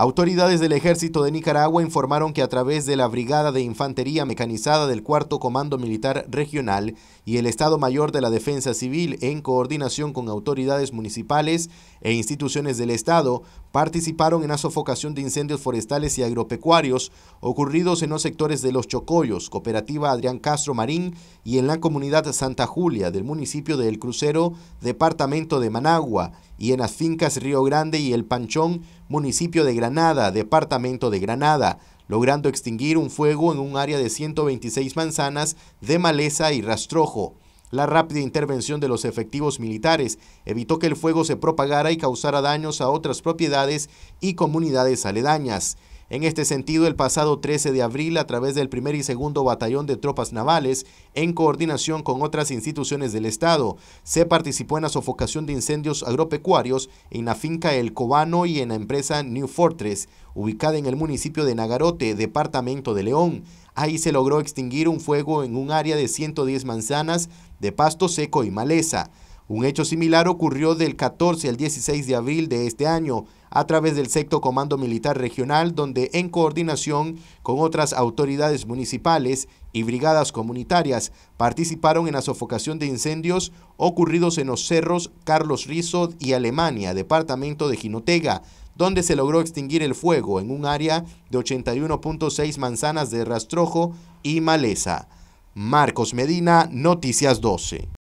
Autoridades del Ejército de Nicaragua informaron que a través de la Brigada de Infantería Mecanizada del Cuarto Comando Militar Regional y el Estado Mayor de la Defensa Civil, en coordinación con autoridades municipales e instituciones del Estado, participaron en la sofocación de incendios forestales y agropecuarios ocurridos en los sectores de Los Chocoyos, Cooperativa Adrián Castro Marín y en la comunidad Santa Julia del municipio de El Crucero, departamento de Managua, y en las fincas Río Grande y El Panchón, municipio de Granada, departamento de Granada, logrando extinguir un fuego en un área de 126 manzanas de maleza y rastrojo. La rápida intervención de los efectivos militares evitó que el fuego se propagara y causara daños a otras propiedades y comunidades aledañas. En este sentido, el pasado 13 de abril, a través del primer y segundo batallón de tropas navales, en coordinación con otras instituciones del Estado, se participó en la sofocación de incendios agropecuarios en la finca El Cobano y en la empresa New Fortress, ubicada en el municipio de Nagarote, departamento de León. Ahí se logró extinguir un fuego en un área de 110 manzanas de pasto seco y maleza. Un hecho similar ocurrió del 14 al 16 de abril de este año a través del sexto comando militar regional, donde en coordinación con otras autoridades municipales y brigadas comunitarias participaron en la sofocación de incendios ocurridos en los cerros Carlos Rizo y Alemania, departamento de Jinotega, donde se logró extinguir el fuego en un área de 81.6 manzanas de rastrojo y maleza. Marcos Medina, Noticias 12.